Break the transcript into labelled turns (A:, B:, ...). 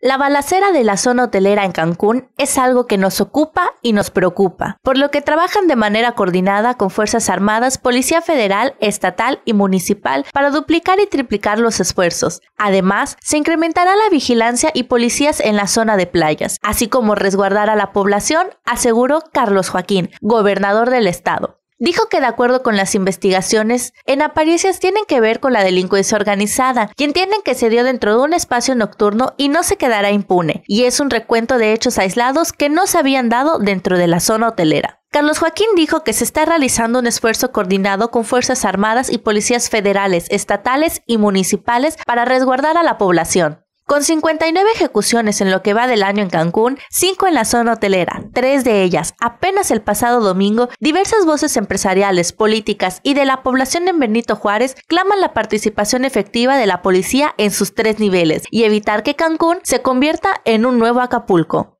A: La balacera de la zona hotelera en Cancún es algo que nos ocupa y nos preocupa, por lo que trabajan de manera coordinada con Fuerzas Armadas, Policía Federal, Estatal y Municipal para duplicar y triplicar los esfuerzos. Además, se incrementará la vigilancia y policías en la zona de playas, así como resguardar a la población, aseguró Carlos Joaquín, gobernador del estado. Dijo que de acuerdo con las investigaciones, en apariencias tienen que ver con la delincuencia organizada y entienden que se dio dentro de un espacio nocturno y no se quedará impune, y es un recuento de hechos aislados que no se habían dado dentro de la zona hotelera. Carlos Joaquín dijo que se está realizando un esfuerzo coordinado con Fuerzas Armadas y policías federales, estatales y municipales para resguardar a la población. Con 59 ejecuciones en lo que va del año en Cancún, 5 en la zona hotelera, 3 de ellas apenas el pasado domingo, diversas voces empresariales, políticas y de la población en Benito Juárez claman la participación efectiva de la policía en sus tres niveles y evitar que Cancún se convierta en un nuevo Acapulco.